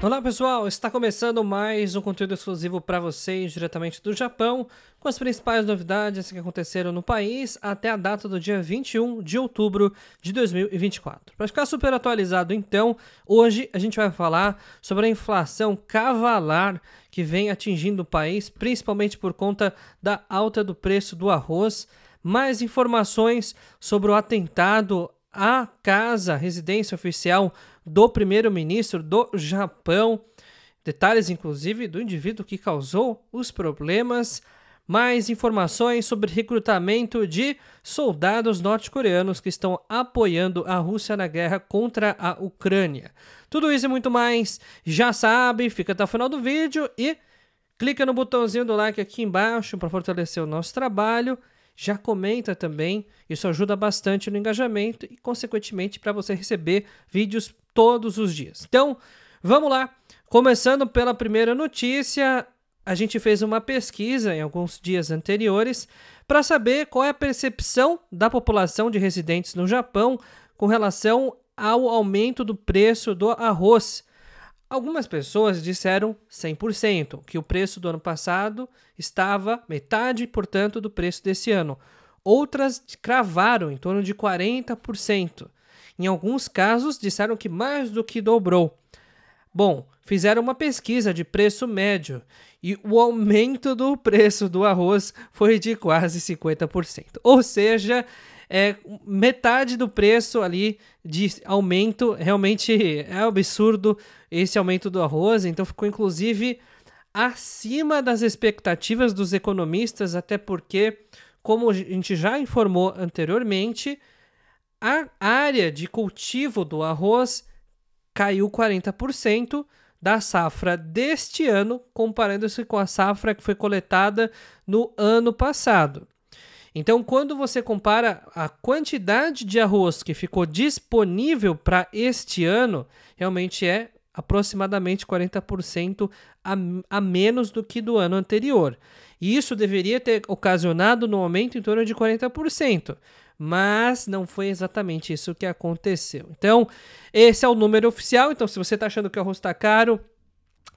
Olá pessoal, está começando mais um conteúdo exclusivo para vocês diretamente do Japão, com as principais novidades que aconteceram no país até a data do dia 21 de outubro de 2024. Para ficar super atualizado, então, hoje a gente vai falar sobre a inflação cavalar que vem atingindo o país, principalmente por conta da alta do preço do arroz. Mais informações sobre o atentado à casa, residência oficial do primeiro-ministro do Japão. Detalhes, inclusive, do indivíduo que causou os problemas. Mais informações sobre recrutamento de soldados norte-coreanos que estão apoiando a Rússia na guerra contra a Ucrânia. Tudo isso e muito mais, já sabe, fica até o final do vídeo e clica no botãozinho do like aqui embaixo para fortalecer o nosso trabalho. Já comenta também, isso ajuda bastante no engajamento e, consequentemente, para você receber vídeos todos os dias. Então, vamos lá. Começando pela primeira notícia, a gente fez uma pesquisa em alguns dias anteriores para saber qual é a percepção da população de residentes no Japão com relação ao aumento do preço do arroz. Algumas pessoas disseram 100%, que o preço do ano passado estava metade, portanto, do preço desse ano. Outras cravaram em torno de 40%. Em alguns casos, disseram que mais do que dobrou. Bom, fizeram uma pesquisa de preço médio e o aumento do preço do arroz foi de quase 50%. Ou seja, é, metade do preço ali de aumento. Realmente é absurdo esse aumento do arroz, então ficou inclusive acima das expectativas dos economistas, até porque, como a gente já informou anteriormente, a área de cultivo do arroz caiu 40% da safra deste ano, comparando-se com a safra que foi coletada no ano passado. Então, quando você compara a quantidade de arroz que ficou disponível para este ano, realmente é aproximadamente 40% a, a, menos do que do ano anterior. E isso deveria ter ocasionado no aumento em torno de 40% mas não foi exatamente isso que aconteceu. Então, esse é o número oficial. Então, se você está achando que o arroz está caro,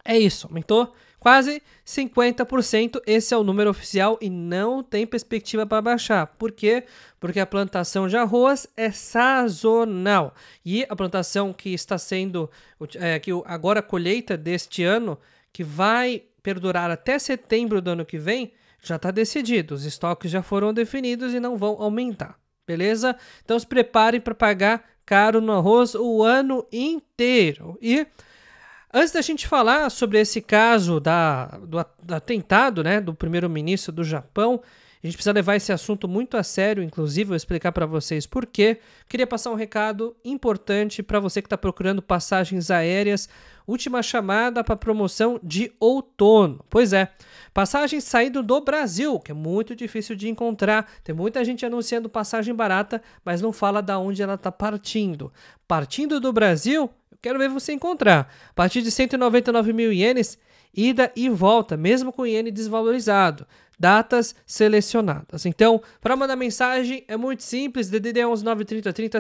é isso, aumentou quase 50%. Esse é o número oficial e não tem perspectiva para baixar. Por quê? Porque a plantação de arroz é sazonal e a plantação que está sendo, é, que agora a colheita deste ano, que vai perdurar até setembro do ano que vem, já está decidido. Os estoques já foram definidos e não vão aumentar beleza? Então se preparem para pagar caro no arroz o ano inteiro. E antes da gente falar sobre esse caso da, do, atentado né, do primeiro-ministro do Japão, a gente precisa levar esse assunto muito a sério, inclusive, vou explicar para vocês por quê. Queria passar um recado importante para você que está procurando passagens aéreas. Última chamada para promoção de outono. Pois é, passagens saindo do Brasil, que é muito difícil de encontrar. Tem muita gente anunciando passagem barata, mas não fala da onde ela está partindo. Partindo do Brasil, Quero ver você encontrar. A partir de 199 mil ienes, ida e volta, mesmo com iene desvalorizado. Datas selecionadas. Então, para mandar mensagem é muito simples: DDD 11 930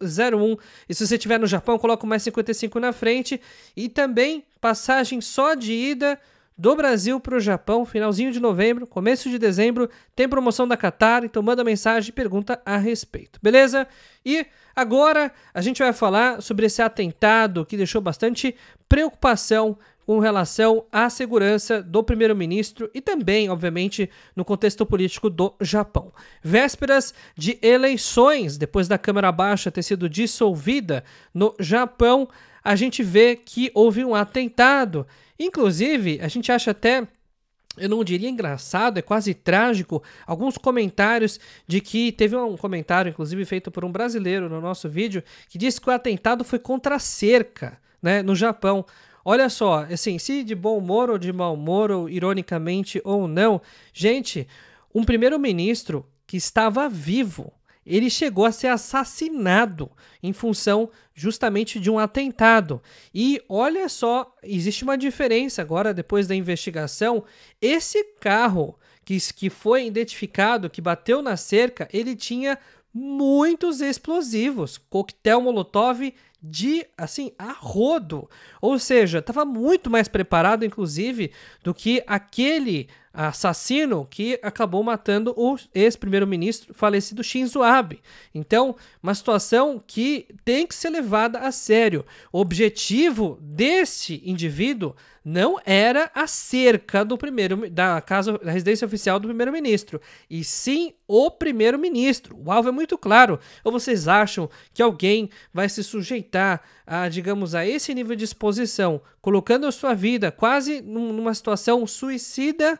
0101. E se você estiver no Japão, coloca o mais 55 na frente. E também passagem só de ida do Brasil para o Japão, finalzinho de novembro, começo de dezembro. Tem promoção da Qatar, então manda mensagem e pergunta a respeito, beleza? E agora a gente vai falar sobre esse atentado que deixou bastante preocupação com relação à segurança do primeiro-ministro e também, obviamente, no contexto político do Japão. Vésperas de eleições, depois da Câmara Baixa ter sido dissolvida no Japão, a gente vê que houve um atentado. Inclusive, a gente acha até eu não diria engraçado, é quase trágico, alguns comentários de que teve um comentário, inclusive feito por um brasileiro no nosso vídeo, que disse que o atentado foi contra a cerca, né, no Japão. Olha só, assim, se de bom humor ou de mau humor, ou ironicamente ou não, gente, um primeiro-ministro que estava vivo, ele chegou a ser assassinado em função justamente de um atentado. E olha só, existe uma diferença agora depois da investigação. Esse carro que, que foi identificado, que bateu na cerca, ele tinha muitos explosivos, coquetel molotov de assim a rodo, ou seja, estava muito mais preparado, inclusive, do que aquele assassino que acabou matando o ex-primeiro-ministro falecido Shinzo Abe. Então, uma situação que tem que ser levada a sério. O objetivo desse indivíduo não era a cerca do primeiro da casa da residência oficial do primeiro-ministro, e sim o primeiro-ministro. O alvo é muito claro. Ou vocês acham que alguém vai se sujeitar a, digamos, a esse nível de exposição, colocando a sua vida quase numa situação suicida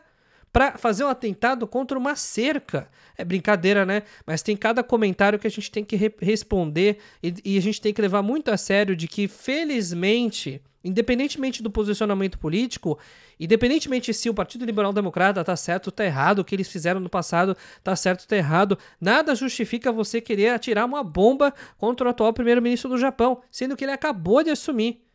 para fazer um atentado contra uma cerca. É brincadeira, né? Mas tem cada comentário que a gente tem que re responder e, e a gente tem que levar muito a sério de que, felizmente, independentemente do posicionamento político, independentemente se o Partido Liberal Democrata tá certo ou tá errado, o que eles fizeram no passado tá certo ou tá errado, nada justifica você querer atirar uma bomba contra o atual primeiro-ministro do Japão, sendo que ele acabou de assumir.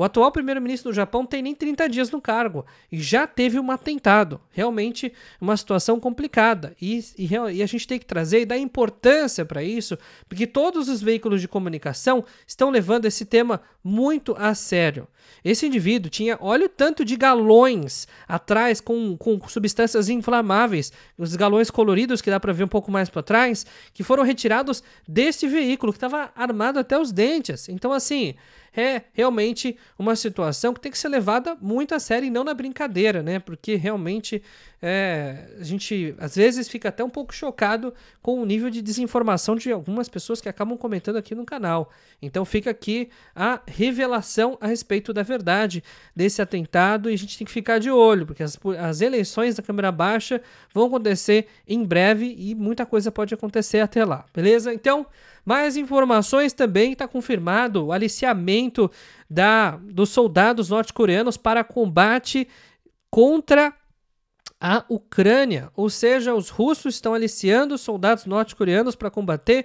O atual primeiro-ministro do Japão tem nem 30 dias no cargo e já teve um atentado. Realmente uma situação complicada. E, e, e a gente tem que trazer e dar importância para isso, porque todos os veículos de comunicação estão levando esse tema muito a sério. Esse indivíduo tinha, olha o tanto de galões atrás com, com substâncias inflamáveis, os galões coloridos que dá para ver um pouco mais para trás, que foram retirados deste veículo que estava armado até os dentes. Então, assim é realmente uma situação que tem que ser levada muito a sério e não na brincadeira, né? Porque realmente é, a gente às vezes fica até um pouco chocado com o nível de desinformação de algumas pessoas que acabam comentando aqui no canal. Então fica aqui a revelação a respeito da verdade desse atentado e a gente tem que ficar de olho, porque as, as eleições da Câmara Baixa vão acontecer em breve e muita coisa pode acontecer até lá, beleza? Então, mais informações também está confirmado o aliciamento da, dos soldados norte-coreanos para combate contra a Ucrânia. Ou seja, os russos estão aliciando soldados norte-coreanos para combater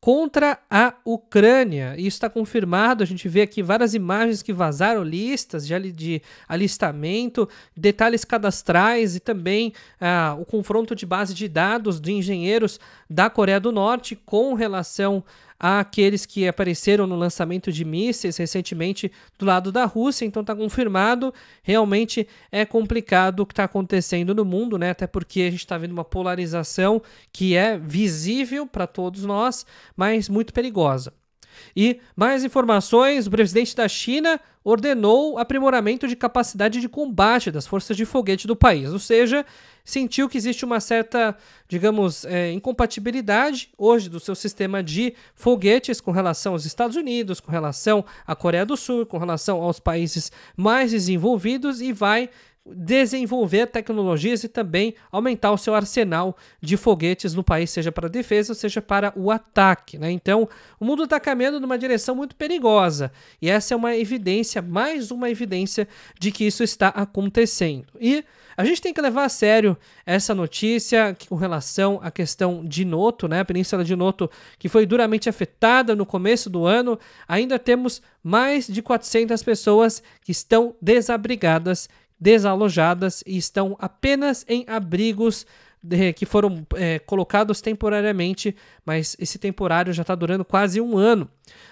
contra a Ucrânia. Isso está confirmado. A gente vê aqui várias imagens que vazaram listas de alistamento, detalhes cadastrais e também ah, o confronto de base de dados de engenheiros da Coreia do Norte com relação àqueles que apareceram no lançamento de mísseis recentemente do lado da Rússia. Então está confirmado, realmente é complicado o que está acontecendo no mundo, né? Até porque a gente está vendo uma polarização que é visível para todos nós, mas muito perigosa. E mais informações: o presidente da China ordenou aprimoramento de capacidade de combate das forças de foguete do país, ou seja, sentiu que existe uma certa, digamos, é, incompatibilidade hoje do seu sistema de foguetes com relação aos Estados Unidos, com relação à Coreia do Sul, com relação aos países mais desenvolvidos e vai desenvolver tecnologias e também aumentar o seu arsenal de foguetes no país, seja para defesa, seja para o ataque. Né? Então, o mundo está caminhando numa direção muito perigosa e essa é uma evidência, mais uma evidência de que isso está acontecendo. E a gente tem que levar a sério essa notícia com relação à questão de Noto, né? a Península de Noto, que foi duramente afetada no começo do ano. Ainda temos mais de 400 pessoas que estão desabrigadas desalojadas e estão apenas em abrigos que foram é, colocados temporariamente, mas esse temporário já está durando quase um ano.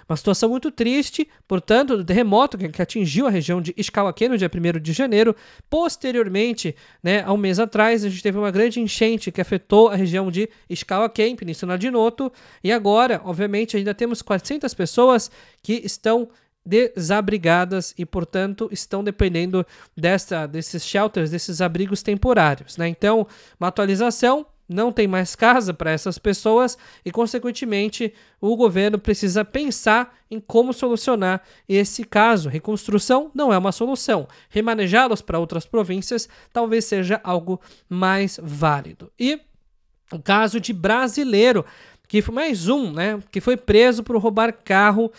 Uma situação muito triste, portanto, do terremoto que atingiu a região de Ishkawake no dia 1 de janeiro. Posteriormente, né, há um mês atrás, a gente teve uma grande enchente que afetou a região de Ishkawake, em Península de Noto. E agora, obviamente, ainda temos 400 pessoas que estão desabrigadas e, portanto, estão dependendo desta, desses shelters, desses abrigos temporários. Né? Então, uma atualização não tem mais casa para essas pessoas e, consequentemente, o governo precisa pensar em como solucionar esse caso. Reconstrução não é uma solução. Remanejá-los para outras províncias talvez seja algo mais válido. E o caso de brasileiro que foi mais um, né, que foi preso por roubar carro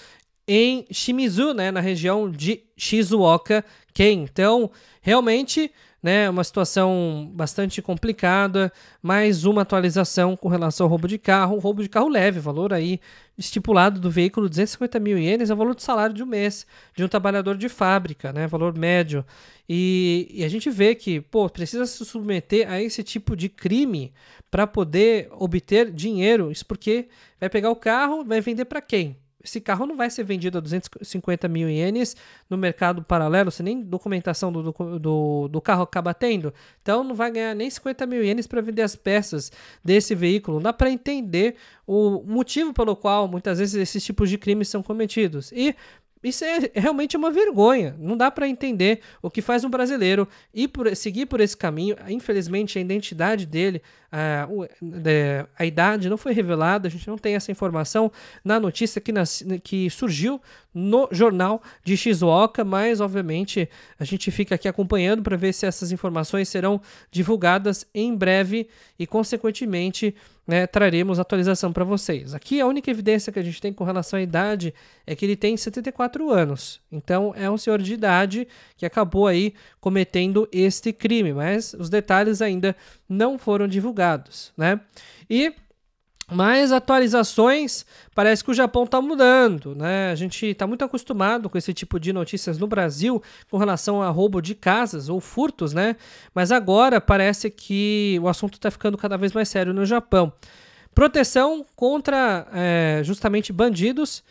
em Shimizu, né, na região de Shizuoka, Ken. Então, realmente, né, uma situação bastante complicada. Mais uma atualização com relação ao roubo de carro. Um roubo de carro leve, valor aí estipulado do veículo 250 mil ienes, é o valor do salário de um mês de um trabalhador de fábrica, né, valor médio. E, e a gente vê que, pô, precisa se submeter a esse tipo de crime para poder obter dinheiro. Isso porque vai pegar o carro, vai vender para quem? Esse carro não vai ser vendido a 250 mil ienes no mercado paralelo, você nem documentação do, do, do carro acaba tendo. Então não vai ganhar nem 50 mil ienes para vender as peças desse veículo. Não dá para entender o motivo pelo qual muitas vezes esses tipos de crimes são cometidos. E isso é realmente uma vergonha. Não dá para entender o que faz um brasileiro ir por, seguir por esse caminho. Infelizmente, a identidade dele a, é, a idade não foi revelada, a gente não tem essa informação na notícia que, nas, que surgiu no jornal de Shizuoka, mas obviamente a gente fica aqui acompanhando para ver se essas informações serão divulgadas em breve e, consequentemente, né, traremos atualização para vocês. Aqui a única evidência que a gente tem com relação à idade é que ele tem 74 anos. Então é um senhor de idade que acabou aí cometendo este crime, mas os detalhes ainda não foram divulgados advogados, né? E mais atualizações, parece que o Japão está mudando, né? A gente está muito acostumado com esse tipo de notícias no Brasil com relação a roubo de casas ou furtos, né? Mas agora parece que o assunto está ficando cada vez mais sério no Japão. Proteção contra é, justamente bandidos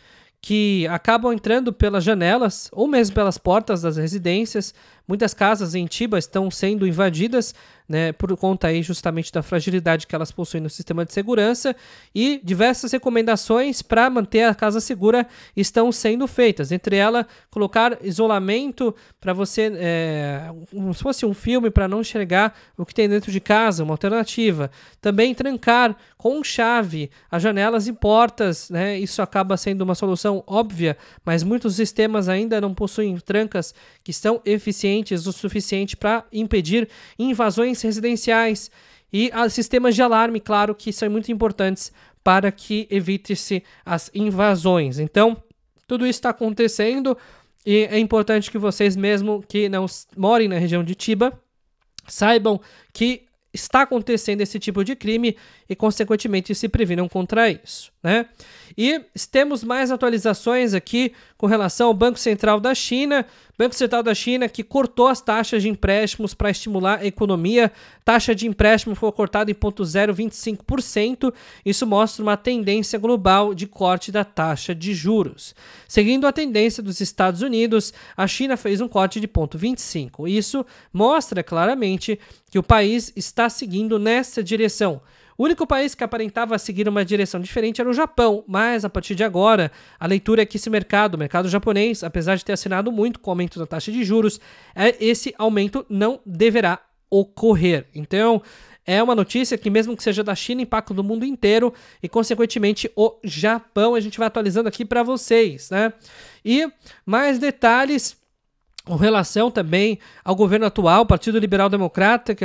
que acabam entrando pelas janelas ou mesmo pelas portas das residências Muitas casas em Tiba estão sendo invadidas né, por conta aí justamente da fragilidade que elas possuem no sistema de segurança e diversas recomendações para manter a casa segura estão sendo feitas. Entre elas, colocar isolamento para você, é, como se fosse um filme para não enxergar o que tem dentro de casa, uma alternativa. Também trancar com chave as janelas e portas, né? Isso acaba sendo uma solução óbvia, mas muitos sistemas ainda não possuem trancas que são eficientes eficientes o suficiente para impedir invasões residenciais e sistemas de alarme, claro, que são muito importantes para que evite-se as invasões. Então, tudo isso está acontecendo e é importante que vocês, mesmo que não morem na região de Tiba, saibam que está acontecendo esse tipo de crime e, consequentemente, se previnam contra isso. Né? E temos mais atualizações aqui com relação ao Banco Central da China. Banco Central da China que cortou as taxas de empréstimos para estimular a economia. Taxa de empréstimo foi cortada em 0,025%. Isso mostra uma tendência global de corte da taxa de juros. Seguindo a tendência dos Estados Unidos, a China fez um corte de 0,25. Isso mostra claramente que o país está seguindo nessa direção o único país que aparentava seguir uma direção diferente era o Japão, mas a partir de agora, a leitura é que esse mercado, o mercado japonês, apesar de ter assinado muito com o aumento da taxa de juros, é, esse aumento não deverá ocorrer. Então, é uma notícia que, mesmo que seja da China, impacta o mundo inteiro e, consequentemente, o Japão. A gente vai atualizando aqui para vocês, né? E mais detalhes com relação também ao governo atual, Partido Liberal Democrata,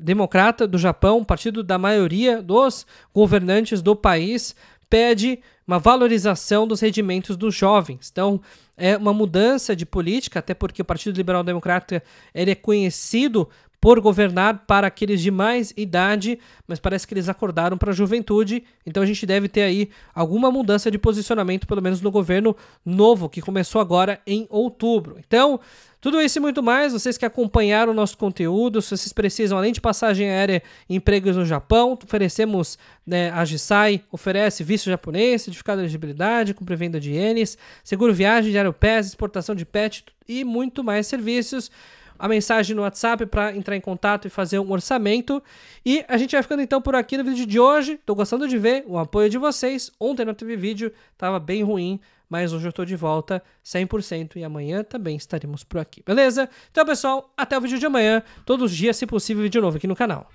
Democrata do Japão, partido da maioria dos governantes do país, pede uma valorização dos rendimentos dos jovens. Então, é uma mudança de política, até porque o Partido Liberal Democrata ele é conhecido por governar para aqueles de mais idade, mas parece que eles acordaram para a juventude, então a gente deve ter aí alguma mudança de posicionamento, pelo menos no governo novo, que começou agora em outubro. Então, tudo isso e muito mais, vocês que acompanharam o nosso conteúdo, se vocês precisam, além de passagem aérea, empregos no Japão, oferecemos, né, a Jisai oferece visto japonês, certificado de elegibilidade, compra e venda de ienes, seguro viagem de aeropés, exportação de pet e muito mais serviços a mensagem no WhatsApp para entrar em contato e fazer um orçamento. E a gente vai ficando então por aqui no vídeo de hoje. Tô gostando de ver o apoio de vocês. Ontem não teve vídeo, tava bem ruim, mas hoje eu tô de volta 100% e amanhã também estaremos por aqui. Beleza? Então, pessoal, até o vídeo de amanhã. Todos os dias, se possível, vídeo novo aqui no canal.